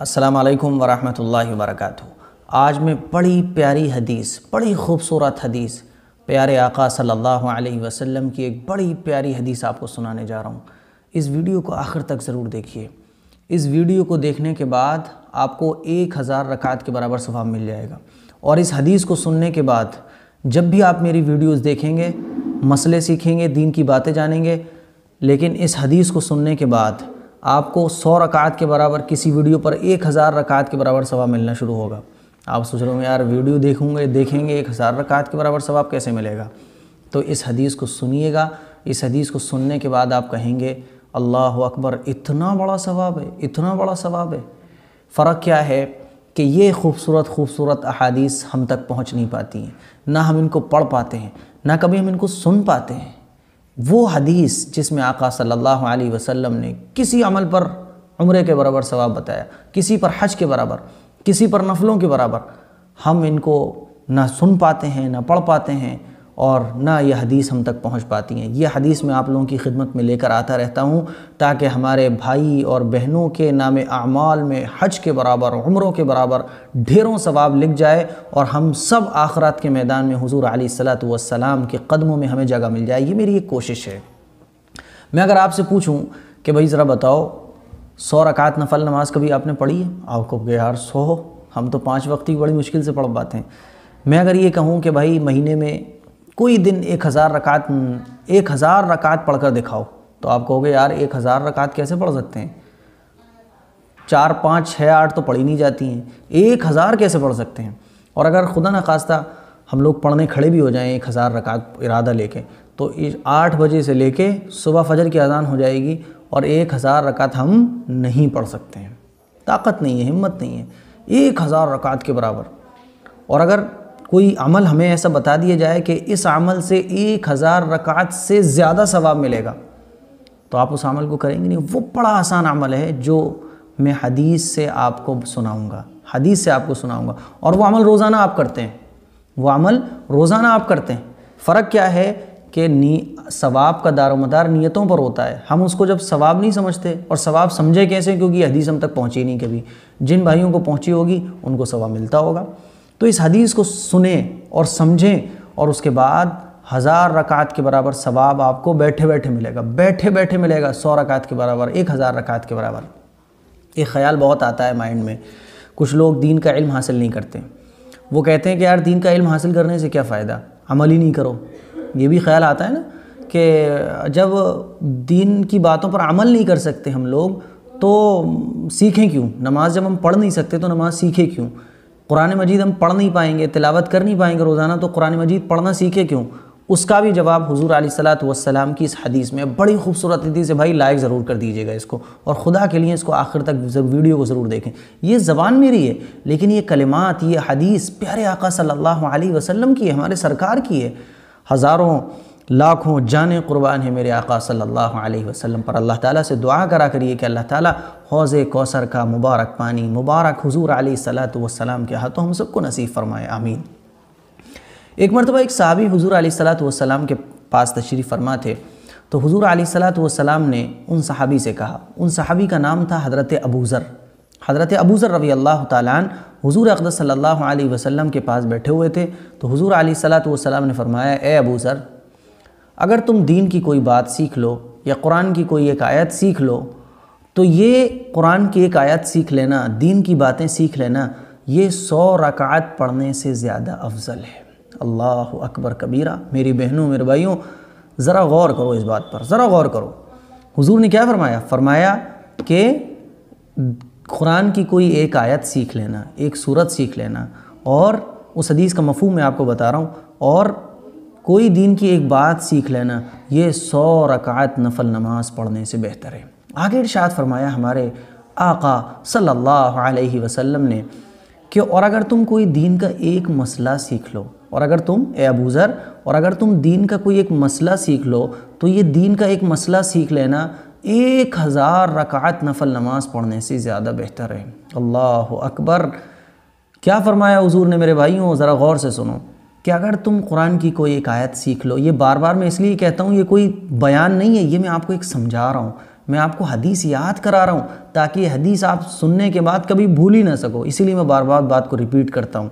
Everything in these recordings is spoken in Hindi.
असलकम वरहमल वरक आज मैं बड़ी प्यारी हदीस बड़ी ख़ूबसूरत हदीस प्यारे आका सल्लल्लाहु अलैहि वसल्लम की एक बड़ी प्यारी हदीस आपको सुनाने जा रहा हूँ इस वीडियो को आखिर तक ज़रूर देखिए इस वीडियो को देखने के बाद आपको एक हज़ार रकात के बराबर सवाब मिल जाएगा और इस हदीस को सुनने के बाद जब भी आप मेरी वीडियोज़ देखेंगे मसले सीखेंगे दीन की बातें जानेंगे लेकिन इस हदीस को सुनने के बाद आपको सौ रकात के बराबर किसी वीडियो पर एक हज़ार रकात के बराबर सवाब मिलना शुरू होगा आप सोच रहे हो यार वीडियो देखूंगे देखेंगे एक हज़ार रकात के बराबर सवाब कैसे मिलेगा तो इस हदीस को सुनिएगा इस हदीस को सुनने के बाद आप कहेंगे अल्लाह अकबर इतना बड़ा सवाब है इतना बड़ा सवाब है फ़र्क क्या है कि ये खूबसूरत खूबसूरत अहादीस हम तक पहुँच नहीं पाती हैं ना हम इनको पढ़ पाते हैं ना कभी हम इनको सुन पाते हैं वो हदीस जिसमें आका सल्लल्लाहु अलैहि वसल्लम ने किसी अमल पर उम्र के बराबर सवाब बताया किसी पर हज के बराबर किसी पर नफलों के बराबर हम इनको ना सुन पाते हैं ना पढ़ पाते हैं और ना यह हदीस हम तक पहुंच पाती हैं यह हदीस मैं आप लोगों की खिदमत में लेकर आता रहता हूं ताकि हमारे भाई और बहनों के नाम अमाल में हज के बराबर उम्रों के बराबर ढेरों सवाब लिख जाए और हम सब आखरत के मैदान में हजूर सलात वसलाम के कदमों में हमें जगह मिल जाए ये मेरी एक कोशिश है मैं अगर आपसे पूछूँ कि भाई ज़रा बताओ सौ रकात नफल नमाज कभी आपने पढ़ी है आपको यार सो हम तो पाँच वक्त ही बड़ी मुश्किल से पढ़ पाते हैं मैं अगर ये कहूँ कि भाई महीने में कोई दिन एक हज़ार रकात एक हज़ार रकात पढ़ कर दिखाओ तो आप कहोगे यार एक हज़ार रकात कैसे पढ़ सकते हैं चार पाँच छः आठ तो पढ़ी नहीं जाती हैं एक हज़ार कैसे पढ़ सकते हैं और अगर खुदा न खास्ता हम लोग पढ़ने खड़े भी हो जाएं एक हज़ार रकात इरादा लेके तो आठ बजे से लेके सुबह फजर की अजान हो जाएगी और एक हज़ार रकात हम नहीं पढ़ सकते हैं ताकत नहीं है हिम्मत नहीं है एक हज़ार रकात के बराबर और अगर कोई अमल हमें ऐसा बता दिया जाए कि इस अमल से एक हज़ार रकात से ज़्यादा सवाब मिलेगा तो आप उस अमल को करेंगे नहीं वो बड़ा आसान अमल है जो मैं हदीस से आपको सुनाऊँगा हदीस से आपको सुनाऊँगा और वह अमल रोज़ाना आप करते हैं वह अमल रोज़ाना आप करते हैं फ़र्क क्या है कि नी सवाब का दारोमदार नीयतों पर होता है हम उसको जब सवाब नहीं समझते और सवाब समझे कैसे क्योंकि हदीस हम तक पहुँची नहीं कभी जिन भाइयों को पहुँची होगी उनको सवाब मिलता होगा तो इस हदीस को सुने और समझें और उसके बाद हज़ार रकात के बराबर सवाब आपको बैठे बैठे मिलेगा बैठे बैठे मिलेगा सौ रकात के बराबर एक हज़ार रकात के बराबर एक ख्याल बहुत आता है माइंड में कुछ लोग दीन का इल्म हासिल नहीं करते वो कहते हैं कि यार दीन का इल्म हासिल करने से क्या फ़ायदा अमल ही नहीं करो ये भी ख्याल आता है ना कि जब दीन की बातों पर अमल नहीं कर सकते हम लोग तो सीखें क्यों नमाज़ जब हम पढ़ नहीं सकते तो नमाज़ सीखें क्यों कुरान मजीद हम पढ़ नहीं पाएंगे तिलावत कर नहीं पाएंगे रोज़ाना तो कुरान मजीद पढ़ना सीखे क्यों उसका भी जवाब हजूर आसलाम की इस हदीस में बड़ी खूबसूरत हदीस है भाई लाइक ज़रूर कर दीजिएगा इसको और ख़ुदा के लिए इसको आखिर तक वीडियो को ज़रूर देखें ये ज़बान मेरी है लेकिन ये कलिमात ये हदीस प्यारे आका सल्लल्लाहु अलैहि वसल्लम की है हमारे सरकार की है हज़ारों लाखों जान कुर्बान है मेरे आका सल्लल्लाहु अलैहि वसल्लम पर अल्लाह ताला से दुआ करा करिए कि अल्लाह ताला हौज़ कौसर का मुबारक पानी मुबारक हुजूर अली सलात वसलाम के हाथों हम सबको नसीब फरमाए आमीन एक मरतबा एक सहाबी हुजूर अली सलात के पास तशरीफ़ फरमा थे तो हुजूर अली सलात वसलाम ने उन सहाबी से कहा उन सहाबी का नाम था हज़रत अबूज़र हज़रत अबूज़र रवी अल्लाह तालान हुजूर अकदस सल्लल्लाहु अलैहि वसल्लम के पास बैठे हुए थे तो हुजूर अली सलात वसलाम ने फरमाया ए अबूज़र अगर तुम दीन की कोई बात सीख लो या कुरान की कोई एक आयत सीख लो तो ये कुरान की एक आयत सीख लेना दीन की बातें सीख लेना ये सौ रकात पढ़ने से ज़्यादा अफजल है अल्लाह अकबर कबीरा मेरी बहनों मेरे भाइयों ज़रा गौर करो इस बात पर ज़रा गौर करो हुजूर ने क्या फरमाया फरमाया कि कुरान की कोई एक आयत सीख लेना एक सूरत सीख लेना और उस हदीस का मफू मैं आपको बता रहा हूँ और कोई दिन की एक बात सीख लेना ये सौ रकात नफल नमाज पढ़ने से बेहतर है आगे इर्शाद फरमाया हमारे आका सल्लल्लाहु अलैहि वसल्लम ने कि और अगर तुम कोई दीन का एक मसला सीख लो और अगर तुम ए अबूज़र और अगर तुम दीन का कोई एक मसला सीख लो तो ये दीन का एक मसला सीख लेना एक हज़ार रकात नफल नमाज पढ़ने से ज़्यादा बेहतर है अल्लाह अकबर क्या फ़रमाया हजूर ने मेरे भाइयों ज़रा गौर से सुनो कि अगर तुम कुरान की कोई एक आयत सीख लो ये बार बार मैं इसलिए कहता हूँ ये कोई बयान नहीं है ये मैं आपको एक समझा रहा हूँ मैं आपको हदीस याद करा रहा हूँ ताकि हदीस आप सुनने के बाद कभी भूल ही ना सको इसीलिए मैं बार बार बात को रिपीट करता हूँ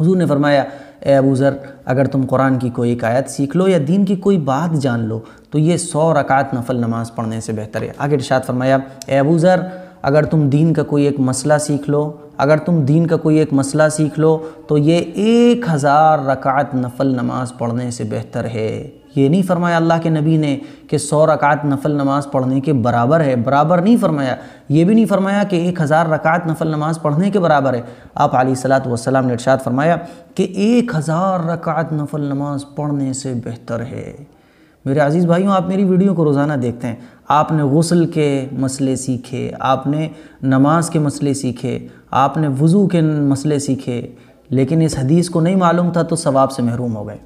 हजूर ने फरमाया ए अबूज़र अगर तुम कुरान की कोई एक आयत सीख लो या दीन की कोई बात जान लो तो ये सौ रकात नफल नमाज़ पढ़ने से बेहतर है आगे इर्शाद फरमाया ए अबूज़र अगर तुम दीन का कोई एक मसला सीख लो अगर तुम दीन का कोई एक मसला सीख लो तो ये एक हज़ार रकात नफल नमाज पढ़ने से बेहतर है ये नहीं फरमाया अल्लाह के नबी ने कि सौ रकात नफल नमाज पढ़ने के बराबर है बराबर नहीं फरमाया ये भी नहीं फरमाया कि एक हज़ार रकात नफल नमाज पढ़ने के बराबर है आप आली सलात वसलाम ने इर्शाद फरमाया कि एक हज़ार रकात नफल नमाज पढ़ने से बेहतर है मेरे अज़ीज़ भाइयों आप मेरी वीडियो को रोज़ाना देखते हैं आपने गसल के मसले सीखे आपने नमाज के मसले सीखे आपने वज़ू के मसले सीखे लेकिन इस हदीस को नहीं मालूम था तो सवाब से महरूम हो गए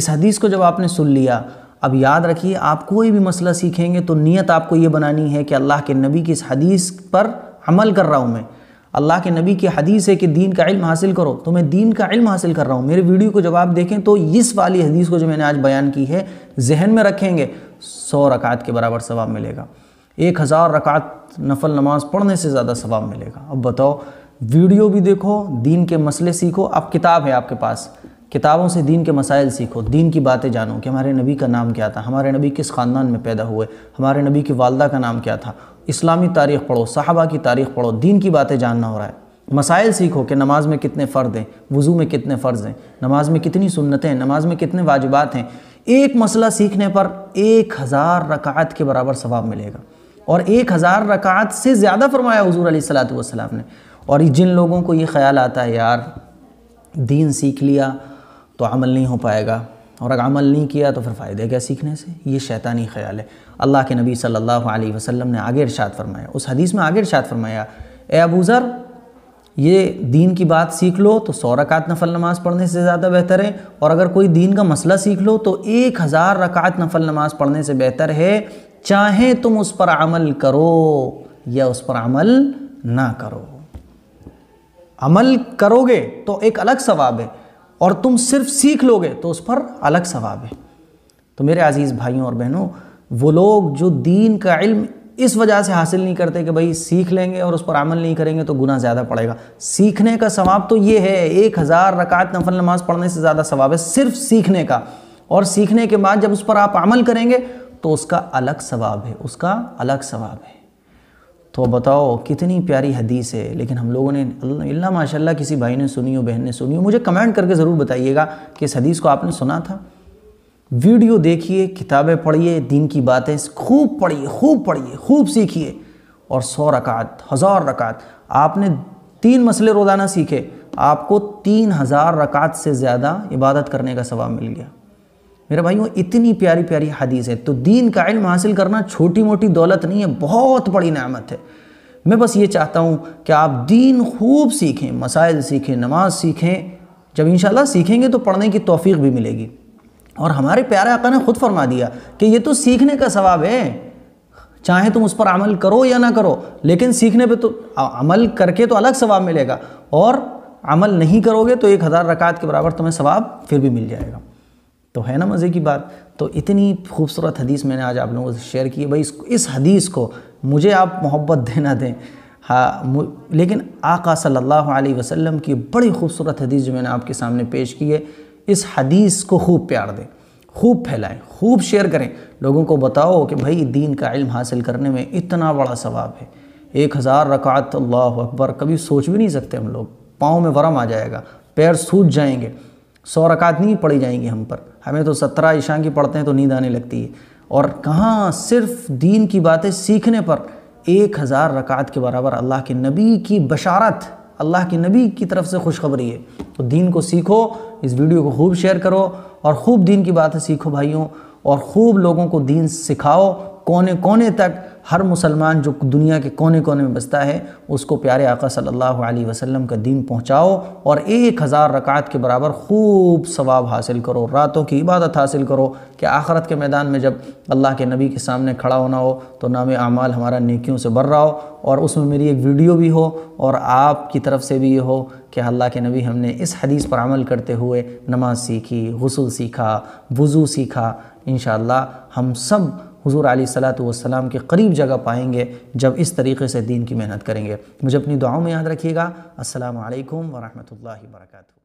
इस हदीस को जब आपने सुन लिया अब याद रखिए आप कोई भी मसला सीखेंगे तो नीयत आपको ये बनानी है कि अल्लाह के नबी की इस हदीस पर अमल कर रहा हूँ मैं अल्लाह के नबी की हदीस है कि दीन का इल्म हासिल करो तो मैं दीन का इल्म हासिल कर रहा हूँ मेरे वीडियो को जब आप देखें तो इस वाली हदीस को जो मैंने आज बयान की है जहन में रखेंगे सौ रकात के बराबर सवाब मिलेगा एक हज़ार रकात नफल नमाज पढ़ने से ज़्यादा सवाब मिलेगा अब बताओ वीडियो भी देखो दीन के मसले सीखो अब किताब है आपके पास किताबों से दीन के मसाइल सीखो दीन की बातें जानो कि हमारे नबी का नाम क्या था हमारे नबी किस ख़ानदान में पैदा हुए हमारे नबी की वालदा का नाम क्या था इस्लामी तारीख़ पढ़ो साहबा की तारीख़ पढ़ो दीन की बातें जानना हो रहा है मसाइल सीखो कि नमाज़ में कितने फ़र्द हैं वज़ू में कितने फ़र्ज़ हैं नमाज़ में कितनी सुन्नतें हैं नमाज़ में कितने वाजिबात हैं एक मसला सीखने पर एक हज़ार रकात के बराबर सवाब मिलेगा और एक हज़ार रकात से ज़्यादा फरमाया हजूर सलात ने और जिन लोगों को ये ख्याल आता है यार दीन सीख लिया तो अमल नहीं हो पाएगा और अगर अमल नहीं किया तो फिर फ़ायदे क्या सीखने से ये शैतानी ख्याल है अल्लाह के नबी सल्लल्लाहु अलैहि वसल्लम ने आगे इरशाद फरमाया उस हदीस में आगे इरशाद फरमाया ए अबूज़र ये दीन की बात सीख लो तो सौ रकात नफल नमाज़ पढ़ने से ज़्यादा बेहतर है और अगर कोई दीन का मसला सीख लो तो एक हज़ार रकात नफल नमाज़ पढ़ने से बेहतर है चाहे तुम उस पर अमल करो या उस पर अमल ना करो अमल करोगे तो एक अलग सवाब है और तुम सिर्फ सीख लोगे तो उस पर अलग सवाब है तो मेरे अज़ीज़ भाइयों और बहनों वो लोग जो दीन का इल्म इस वजह से हासिल नहीं करते कि भाई सीख लेंगे और उस पर अमल नहीं करेंगे तो गुना ज़्यादा पड़ेगा सीखने का सवाब तो ये है एक हज़ार रकात नफल नमाज पढ़ने से ज़्यादा सवाब है सिर्फ सीखने का और सीखने के बाद जब उस पर आप अमल करेंगे तो उसका अलग सवाब है उसका अलग सवाब है तो बताओ कितनी प्यारी हदीस है लेकिन हम लोगों ने अल्लाह माशाल्लाह किसी भाई ने सुनी हो बहन ने सुनी हो मुझे कमेंट करके ज़रूर बताइएगा कि इस हदीस को आपने सुना था वीडियो देखिए किताबें पढ़िए दिन की बातें खूब पढ़िए खूब पढ़िए खूब सीखिए और सौ रकात हज़ार रकात आपने तीन मसले रोज़ाना सीखे आपको तीन हज़ार रकात से ज़्यादा इबादत करने का सवाब मिल गया मेरे भाइयों इतनी प्यारी प्यारी हदीस है तो दीन का इल्म हासिल करना छोटी मोटी दौलत नहीं है बहुत बड़ी नामत है मैं बस ये चाहता हूँ कि आप दीन खूब सीखें मसाइल सीखें नमाज सीखें जब इन सीखेंगे तो पढ़ने की तोफ़ी भी मिलेगी और हमारे प्यारे आका ने ख़ुद फरमा दिया कि ये तो सीखने का सवाब है चाहे तुम उस पर अमल करो या ना करो लेकिन सीखने पे तो अमल करके तो अलग सवाब मिलेगा और अमल नहीं करोगे तो एक हज़ार रकात के बराबर तुम्हें सवाब फिर भी मिल जाएगा तो है ना मज़े की बात तो इतनी खूबसूरत हदीस मैंने आज आप लोगों से शेयर की है भाई इस, इस हदीस को मुझे आप मोहब्बत देना दें हाँ लेकिन आका सल्लल्लाहु अलैहि वसल्लम की बड़ी खूबसूरत हदीस जो मैंने आपके सामने पेश की है इस हदीस को खूब प्यार दें खूब फैलाएं खूब शेयर करें लोगों को बताओ कि भाई दीन का इल्म हासिल करने में इतना बड़ा सवाब है एक हज़ार रकात अल्लाह अकबर कभी सोच भी नहीं सकते हम लोग पाँव में वरम आ जाएगा पैर सूझ जाएंगे सौ रकात नहीं पड़ी जाएंगी हम पर हमें तो सत्रह ईशा की पढ़ते हैं तो नींद आने लगती है और कहाँ सिर्फ दीन की बातें सीखने पर एक हज़ार रकात के बराबर अल्लाह के नबी की बशारत अल्लाह के नबी की तरफ से खुशखबरी है तो दीन को सीखो इस वीडियो को खूब शेयर करो और खूब दीन की बातें सीखो भाइयों और खूब लोगों को दीन सिखाओ कोने कोने तक हर मुसलमान जो दुनिया के कोने कोने में बसता है उसको प्यारे आका सल्लल्लाहु अलैहि वसल्लम का दीन पहुंचाओ और एक हज़ार रकात के बराबर खूब सवाब हासिल करो रातों की इबादत हासिल करो कि आखरत के मैदान में जब अल्लाह के नबी के सामने खड़ा होना हो तो नाम आमाल हमारा नेकियों से भर रहा हो और उसमें मेरी एक वीडियो भी हो और आपकी तरफ से भी ये हो कि अल्लाह के नबी हमने इस हदीस पर अमल करते हुए नमाज़ सीखी गसल सीखा वज़ू सीखा इन हम सब हुजूर अली सलात वसलाम के करीब जगह पाएंगे जब इस तरीके से दीन की मेहनत करेंगे मुझे अपनी दुआओं में याद रखिएगा असल वरहमल वर्का